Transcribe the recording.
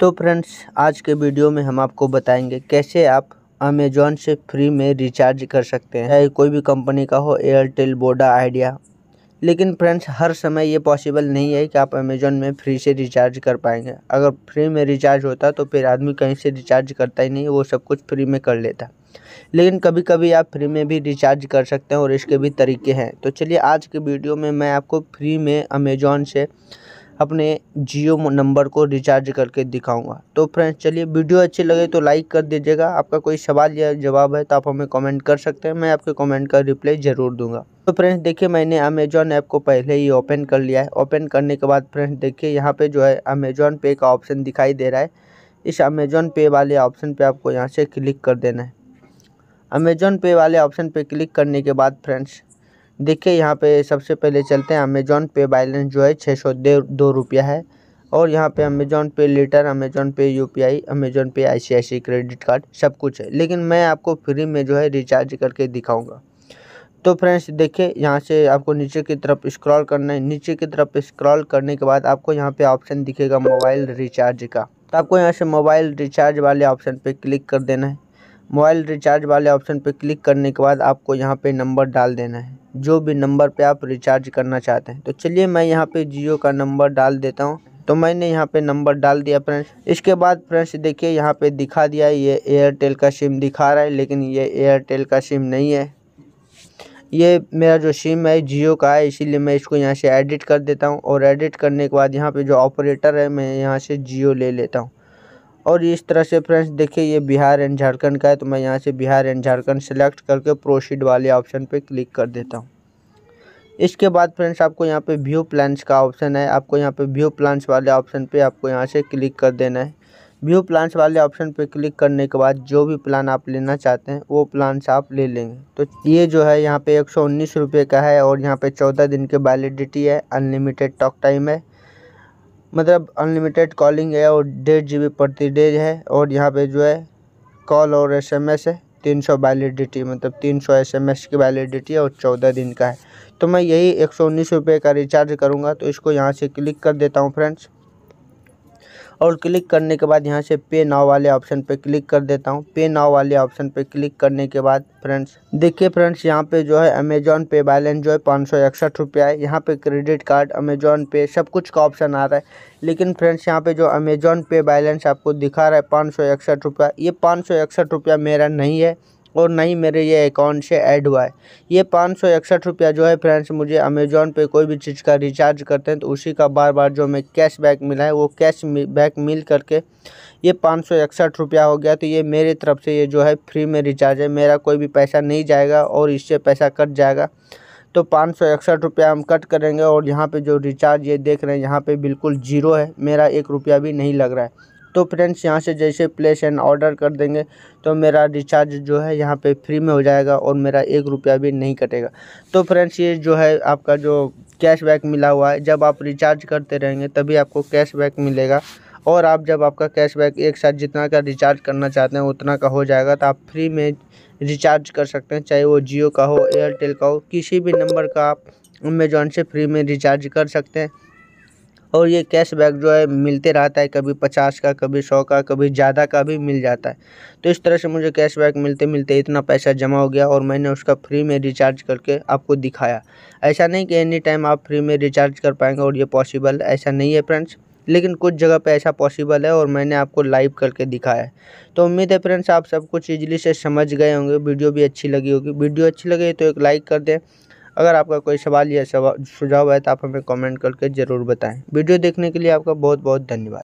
तो फ्रेंड्स आज के वीडियो में हम आपको बताएंगे कैसे आप अमेजोन से फ्री में रिचार्ज कर सकते हैं चाहे कोई भी कंपनी का हो एयरटेल बोडा आइडिया लेकिन फ्रेंड्स हर समय ये पॉसिबल नहीं है कि आप अमेजोन में फ्री से रिचार्ज कर पाएंगे अगर फ्री में रिचार्ज होता तो फिर आदमी कहीं से रिचार्ज करता ही नहीं वो सब कुछ फ्री में कर लेता लेकिन कभी कभी आप फ्री में भी रिचार्ज कर सकते हैं और इसके भी तरीके हैं तो चलिए आज के वीडियो में मैं आपको फ्री में अमेजोन से अपने जियो नंबर को रिचार्ज करके दिखाऊंगा तो फ्रेंड्स चलिए वीडियो अच्छी लगे तो लाइक कर दीजिएगा आपका कोई सवाल या जवाब है तो आप हमें कमेंट कर सकते हैं मैं आपके कमेंट का रिप्लाई ज़रूर दूंगा तो फ्रेंड्स देखिए मैंने अमेजॉन ऐप को पहले ही ओपन कर लिया है ओपन करने के बाद फ्रेंड्स देखिए यहाँ पर जो है अमेजॉन पे का ऑप्शन दिखाई दे रहा है इस अमेजॉन पे वाले ऑप्शन पर आपको यहाँ से क्लिक कर देना है अमेजॉन पे वाले ऑप्शन पर क्लिक करने के बाद फ्रेंड्स देखिए यहाँ पे सबसे पहले चलते हैं अमेजोन पे बैलेंस जो है छः सौ दे दो रुपया है और यहाँ पे Amazon pay later Amazon pay U P I Amazon pay I credit card सब कुछ है लेकिन मैं आपको फ्री में जो है रिचार्ज करके दिखाऊँगा तो फ्रेंड्स देखिए यहाँ से आपको नीचे की तरफ स्क्रॉल करना है नीचे की तरफ स्क्रॉल करने के बाद आपको यहाँ पे ऑप्शन दिखेगा मोबाइल रिचार्ज का तो आपको यहाँ से मोबाइल रिचार्ज वाले ऑप्शन पे क्लिक कर देना है मोबाइल रिचार्ज वाले ऑप्शन पर क्लिक करने के बाद आपको यहाँ पे नंबर डाल देना है जो भी नंबर पे आप रिचार्ज करना चाहते हैं तो चलिए मैं यहाँ पे जियो का नंबर डाल देता हूँ तो मैंने यहाँ पे नंबर डाल दिया फ्रेंड्स इसके बाद फ्रेंड्स देखिए यहाँ पे दिखा दिया ये एयरटेल का सिम दिखा रहा है लेकिन ये एयरटेल का सिम नहीं है ये मेरा जो सिम है जियो का है इसीलिए मैं इसको यहाँ से एडिट कर देता हूँ और एडिट करने के बाद यहाँ पे जो ऑपरेटर है मैं यहाँ से जियो ले लेता हूँ और इस तरह से फ्रेंड्स देखिए ये बिहार एंड झारखंड का है तो मैं यहाँ से बिहार एंड झारखंड सेलेक्ट करके प्रोसीड वाले ऑप्शन पे क्लिक कर देता हूँ इसके बाद फ्रेंड्स आपको यहाँ पे व्यू प्लान्स का ऑप्शन है आपको यहाँ पे व्यू प्लान्स वाले ऑप्शन पे आपको यहाँ से क्लिक कर देना है व्यू प्लान्स वाले ऑप्शन पे क्लिक करने के बाद जो भी प्लान आप लेना चाहते हैं वो प्लान्स आप ले लेंगे तो ये जो है यहाँ पे एक सौ उन्नीस रुपये का है और यहाँ पे चौदह दिन की वैलिडिटी है अनलिमिटेड टॉक टाइम है मतलब अनलिमिटेड कॉलिंग है और डेढ़ जी बी प्रति डे है और यहाँ पे जो है कॉल और एस एम एस है तीन सौ वैलिडिटी मतलब तीन सौ एस एम एस की वैलिडिटी है और चौदह दिन का है तो मैं यही एक सौ उन्नीस रुपये का रिचार्ज करूँगा तो इसको यहाँ से क्लिक कर देता हूँ फ्रेंड्स और क्लिक करने के बाद यहाँ से पे नाव वाले ऑप्शन पे क्लिक कर देता हूँ पे नाव वाले ऑप्शन पे क्लिक करने के बाद फ्रेंड्स देखिए फ्रेंड्स यहाँ पे जो है अमेजोन पे बैलेंस जो है पाँच सौ इकसठ रुपया है यहाँ पे क्रेडिट कार्ड अमेजोन पे सब कुछ का ऑप्शन आ रहा है लेकिन फ्रेंड्स यहाँ पे जो अमेजोन पे बैलेंस आपको दिखा रहा है पाँच सौ इकसठ रुपया ये पाँच सौ इकसठ रुपया मेरा नहीं है और नहीं मेरे ये अकाउंट से ऐड हुआ है ये पाँच सौ इकसठ रुपया जो है फ्रेंड्स मुझे अमेज़ोन पे कोई भी चीज़ का रिचार्ज करते हैं तो उसी का बार बार जो हमें कैश बैक मिला है वो कैश बैक मिल करके ये पाँच सौ इकसठ रुपया हो गया तो ये मेरे तरफ से ये जो है फ्री में रिचार्ज है मेरा कोई भी पैसा नहीं जाएगा और इससे पैसा कट जाएगा तो पाँच सौ इकसठ रुपया हम कट करेंगे और यहाँ पर जो रिचार्ज ये देख रहे हैं यहाँ पर बिल्कुल जीरो है मेरा एक रुपया भी नहीं लग रहा है तो फ्रेंड्स यहाँ से जैसे प्लेस एंड ऑर्डर कर देंगे तो मेरा रिचार्ज जो है यहाँ पे फ्री में हो जाएगा और मेरा एक रुपया भी नहीं कटेगा तो फ्रेंड्स ये जो है आपका जो कैशबैक मिला हुआ है जब आप रिचार्ज करते रहेंगे तभी आपको कैशबैक मिलेगा और आप जब आपका कैशबैक एक साथ जितना का रिचार्ज करना चाहते हैं उतना का हो जाएगा तो आप फ्री में रिचार्ज कर सकते हैं चाहे वो जियो का हो एयरटेल का हो किसी भी नंबर का आप अमेजोन से फ्री में रिचार्ज कर सकते हैं और ये कैशबैक जो है मिलते रहता है कभी पचास का कभी सौ का कभी ज़्यादा का भी मिल जाता है तो इस तरह से मुझे कैशबैक मिलते मिलते इतना पैसा जमा हो गया और मैंने उसका फ्री में रिचार्ज करके आपको दिखाया ऐसा नहीं कि एनी टाइम आप फ्री में रिचार्ज कर पाएंगे और ये पॉसिबल ऐसा नहीं है फ्रेंड्स लेकिन कुछ जगह पे ऐसा पॉसिबल है और मैंने आपको लाइव करके दिखाया है तो उम्मीद है फ्रेंड्स आप सब कुछ इजीली से समझ गए होंगे वीडियो भी अच्छी लगी होगी वीडियो अच्छी लगे तो एक लाइक कर दें अगर आपका कोई सवाल या सुझाव है तो आप हमें कमेंट करके ज़रूर बताएं वीडियो देखने के लिए आपका बहुत बहुत धन्यवाद